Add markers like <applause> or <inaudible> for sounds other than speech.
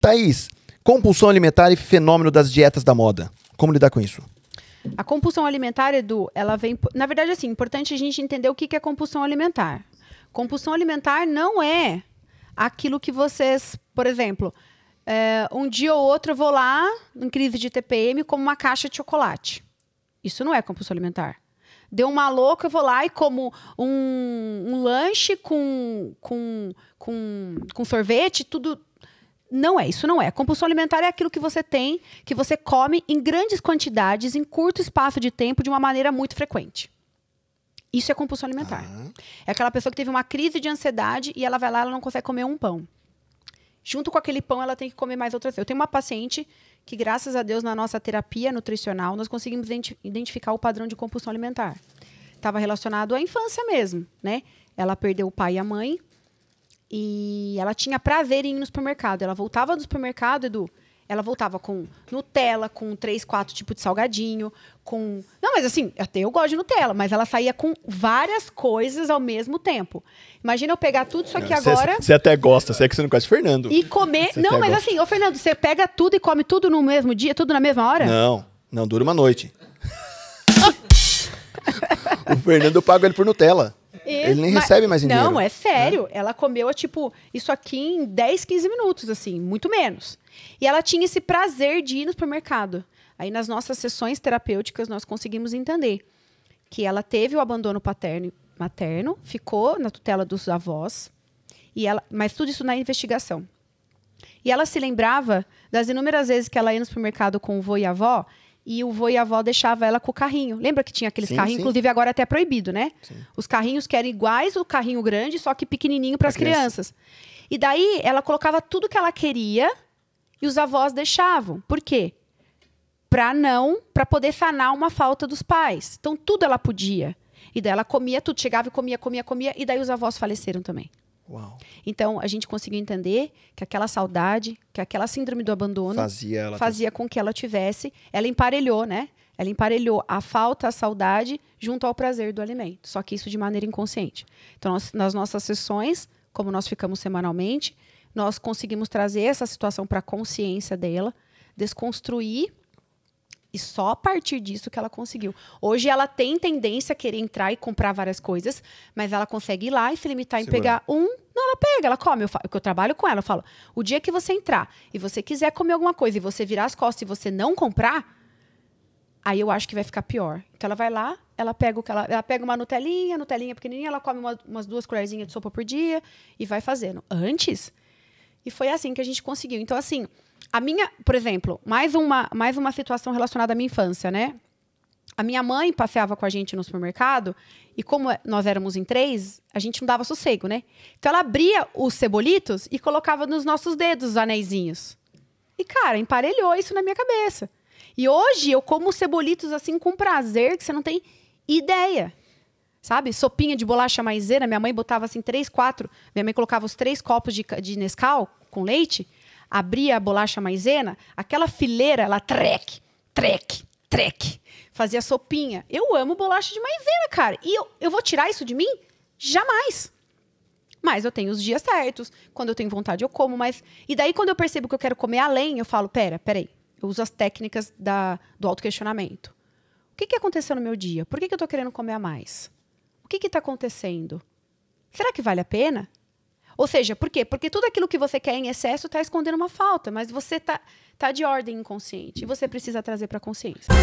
Thaís, compulsão alimentar e fenômeno das dietas da moda. Como lidar com isso? A compulsão alimentar, Edu, ela vem. Na verdade, assim, importante a gente entender o que é compulsão alimentar. Compulsão alimentar não é aquilo que vocês, por exemplo, é, um dia ou outro eu vou lá, em crise de TPM, como uma caixa de chocolate. Isso não é compulsão alimentar. Deu uma louca, eu vou lá e como um, um lanche com, com, com, com sorvete, tudo, não é, isso não é. Compulsão alimentar é aquilo que você tem, que você come em grandes quantidades, em curto espaço de tempo, de uma maneira muito frequente. Isso é compulsão alimentar. Uhum. É aquela pessoa que teve uma crise de ansiedade e ela vai lá, ela não consegue comer um pão. Junto com aquele pão, ela tem que comer mais outras Eu tenho uma paciente que, graças a Deus, na nossa terapia nutricional, nós conseguimos identificar o padrão de compulsão alimentar. Estava relacionado à infância mesmo, né? Ela perdeu o pai e a mãe, e ela tinha ir no supermercado. Ela voltava do supermercado, Edu. Ela voltava com Nutella, com três, quatro tipos de salgadinho, com. Não, mas assim, até eu gosto de Nutella, mas ela saía com várias coisas ao mesmo tempo. Imagina eu pegar tudo isso aqui não, agora. Você até gosta, você é que você não conhece Fernando. E comer. Cê não, mas gosta. assim, ô Fernando, você pega tudo e come tudo no mesmo dia, tudo na mesma hora? Não, não, dura uma noite. <laughs> o Fernando paga ele por Nutella. Ele nem recebe mais dinheiro. Não, é né? sério. Ela comeu, tipo, isso aqui em 10, 15 minutos, assim, muito menos. E ela tinha esse prazer de ir no supermercado. Aí, nas nossas sessões terapêuticas, nós conseguimos entender que ela teve o abandono paterno, materno, ficou na tutela dos avós, e ela, mas tudo isso na investigação. E ela se lembrava das inúmeras vezes que ela ia no supermercado com o vô e a avó e o vô e a avó deixavam ela com o carrinho. Lembra que tinha aqueles sim, carrinhos? Sim. Inclusive, agora é até proibido, né? Sim. Os carrinhos que eram iguais o carrinho grande, só que pequenininho para as crianças. Criança. E daí, ela colocava tudo que ela queria e os avós deixavam. Por quê? Para não, para poder sanar uma falta dos pais. Então, tudo ela podia. E daí ela comia tudo, chegava e comia, comia, comia. E daí os avós faleceram também. Uau. Então, a gente conseguiu entender que aquela saudade, que aquela síndrome do abandono fazia, ela fazia ter... com que ela tivesse, ela emparelhou, né? Ela emparelhou a falta, a saudade, junto ao prazer do alimento. Só que isso de maneira inconsciente. Então, nós, nas nossas sessões, como nós ficamos semanalmente, nós conseguimos trazer essa situação para a consciência dela, desconstruir e só a partir disso que ela conseguiu. Hoje ela tem tendência a querer entrar e comprar várias coisas, mas ela consegue ir lá e se limitar em pegar um. Não, ela pega, ela come. Eu, falo, eu trabalho com ela, eu falo: o dia que você entrar e você quiser comer alguma coisa e você virar as costas e você não comprar, aí eu acho que vai ficar pior. Então ela vai lá, ela pega o que ela, ela pega uma Nutelinha, Nutelinha pequenininha, ela come uma, umas duas colherzinhas de sopa por dia e vai fazendo. Antes. E foi assim que a gente conseguiu. Então, assim, a minha, por exemplo, mais uma, mais uma situação relacionada à minha infância, né? A minha mãe passeava com a gente no supermercado e como é, nós éramos em três, a gente não dava sossego, né? Então ela abria os cebolitos e colocava nos nossos dedos os anéisinhos. E cara, emparelhou isso na minha cabeça. E hoje eu como cebolitos assim com prazer que você não tem ideia. Sabe? Sopinha de bolacha maisena, minha mãe botava assim três, quatro. Minha mãe colocava os três copos de, de Nescau com leite abria a bolacha maisena, aquela fileira, ela treque, treque, treque. Fazia sopinha. Eu amo bolacha de maisena, cara. E eu, eu vou tirar isso de mim? Jamais. Mas eu tenho os dias certos. Quando eu tenho vontade, eu como. Mas E daí, quando eu percebo que eu quero comer além, eu falo: pera, peraí. Eu uso as técnicas da, do autoquestionamento. O que, que aconteceu no meu dia? Por que, que eu estou querendo comer a mais? O que está acontecendo? Será que vale a pena? Ou seja, por quê? Porque tudo aquilo que você quer em excesso está escondendo uma falta, mas você está tá de ordem inconsciente e você precisa trazer para a consciência.